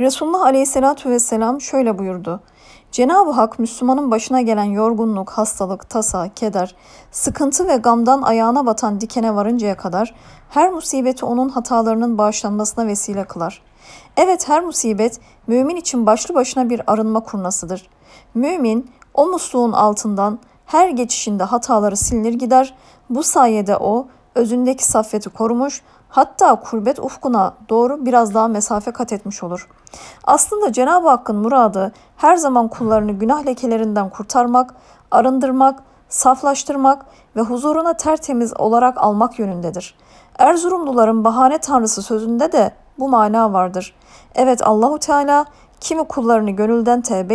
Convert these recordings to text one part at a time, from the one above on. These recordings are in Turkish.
Resulullah Aleyhisselatü Vesselam şöyle buyurdu. Cenab-ı Hak Müslümanın başına gelen yorgunluk, hastalık, tasa, keder, sıkıntı ve gamdan ayağına batan dikene varıncaya kadar her musibeti onun hatalarının bağışlanmasına vesile kılar. Evet her musibet mümin için başlı başına bir arınma kurnasıdır. Mümin o musluğun altından her geçişinde hataları silinir gider. Bu sayede o özündeki saffeti korumuş, Hatta kurbet ufkuna doğru biraz daha mesafe kat etmiş olur. Aslında Cenab-ı Hakk'ın muradı her zaman kullarını günah lekelerinden kurtarmak, arındırmak, saflaştırmak ve huzuruna tertemiz olarak almak yönündedir. Erzurumluların bahane tanrısı sözünde de bu mana vardır. Evet Allahu Teala kimi kullarını gönülden tevbe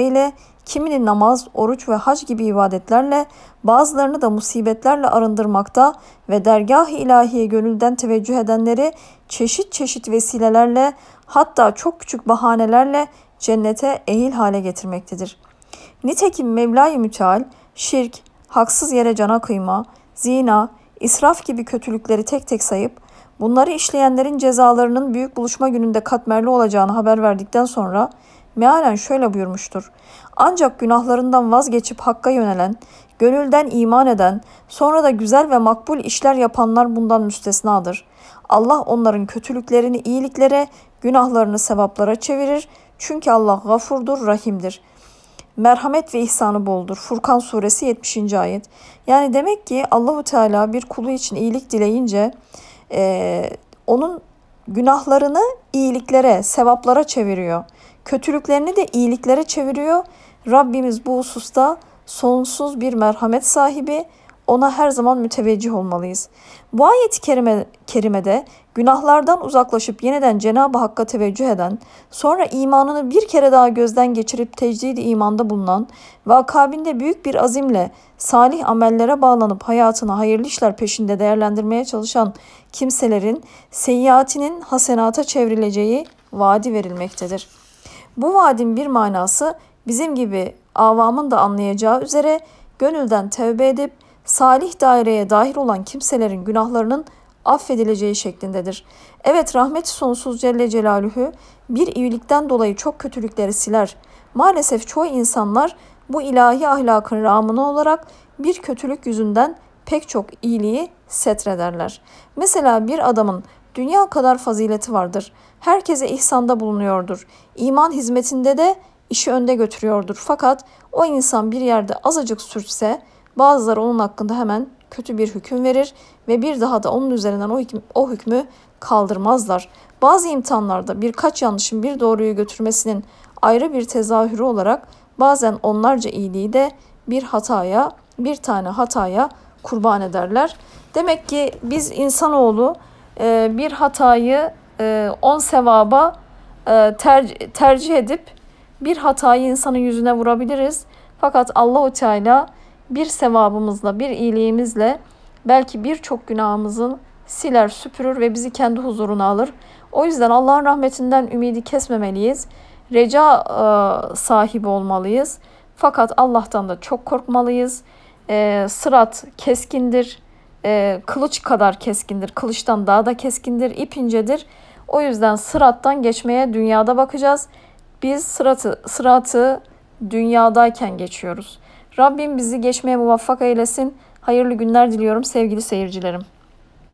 kimini namaz, oruç ve hac gibi ibadetlerle, bazılarını da musibetlerle arındırmakta ve dergah-ı ilahiye gönülden teveccüh edenleri çeşit çeşit vesilelerle hatta çok küçük bahanelerle cennete ehil hale getirmektedir. Nitekim Mevla-i Müteal, şirk, haksız yere cana kıyma, zina, israf gibi kötülükleri tek tek sayıp bunları işleyenlerin cezalarının büyük buluşma gününde katmerli olacağını haber verdikten sonra mealen şöyle buyurmuştur. Ancak günahlarından vazgeçip hakka yönelen, gönülden iman eden, sonra da güzel ve makbul işler yapanlar bundan müstesnadır. Allah onların kötülüklerini iyiliklere, günahlarını sevaplara çevirir. Çünkü Allah gafurdur, rahimdir. Merhamet ve ihsanı boldur. Furkan suresi 70. ayet. Yani demek ki Allahu Teala bir kulu için iyilik dileyince e, onun Günahlarını iyiliklere, sevaplara çeviriyor. Kötülüklerini de iyiliklere çeviriyor. Rabbimiz bu hususta sonsuz bir merhamet sahibi, ona her zaman müteveccih olmalıyız. Bu ayet-i kerime, kerimede günahlardan uzaklaşıp yeniden Cenab-ı Hakk'a teveccüh eden, sonra imanını bir kere daha gözden geçirip tecdid-i imanda bulunan ve akabinde büyük bir azimle salih amellere bağlanıp hayatını hayırlı işler peşinde değerlendirmeye çalışan kimselerin seyyiatinin hasenata çevrileceği vaadi verilmektedir. Bu vaadin bir manası bizim gibi avamın da anlayacağı üzere gönülden tevbe edip salih daireye dahil olan kimselerin günahlarının affedileceği şeklindedir. Evet rahmet sonsuz Celle Celaluhu bir iyilikten dolayı çok kötülükleri siler. Maalesef çoğu insanlar bu ilahi ahlakın ramını olarak bir kötülük yüzünden pek çok iyiliği setrederler. Mesela bir adamın dünya kadar fazileti vardır. Herkese ihsanda bulunuyordur. İman hizmetinde de işi önde götürüyordur. Fakat o insan bir yerde azıcık sürtse Bazıları onun hakkında hemen kötü bir hüküm verir ve bir daha da onun üzerinden o, hüküm, o hükmü kaldırmazlar. Bazı imtihanlarda birkaç yanlışın bir doğruyu götürmesinin ayrı bir tezahürü olarak bazen onlarca iyiliği de bir hataya, bir tane hataya kurban ederler. Demek ki biz insanoğlu e, bir hatayı e, on sevaba e, tercih edip bir hatayı insanın yüzüne vurabiliriz. Fakat Allahu Teala bir sevabımızla, bir iyiliğimizle belki birçok günahımızı siler, süpürür ve bizi kendi huzuruna alır. O yüzden Allah'ın rahmetinden ümidi kesmemeliyiz. Reca e, sahibi olmalıyız. Fakat Allah'tan da çok korkmalıyız. E, sırat keskindir. E, kılıç kadar keskindir. Kılıçtan daha da keskindir. İp incedir. O yüzden sırattan geçmeye dünyada bakacağız. Biz sıratı, sıratı dünyadayken geçiyoruz. Rabbim bizi geçmeye muvaffak eylesin. Hayırlı günler diliyorum sevgili seyircilerim.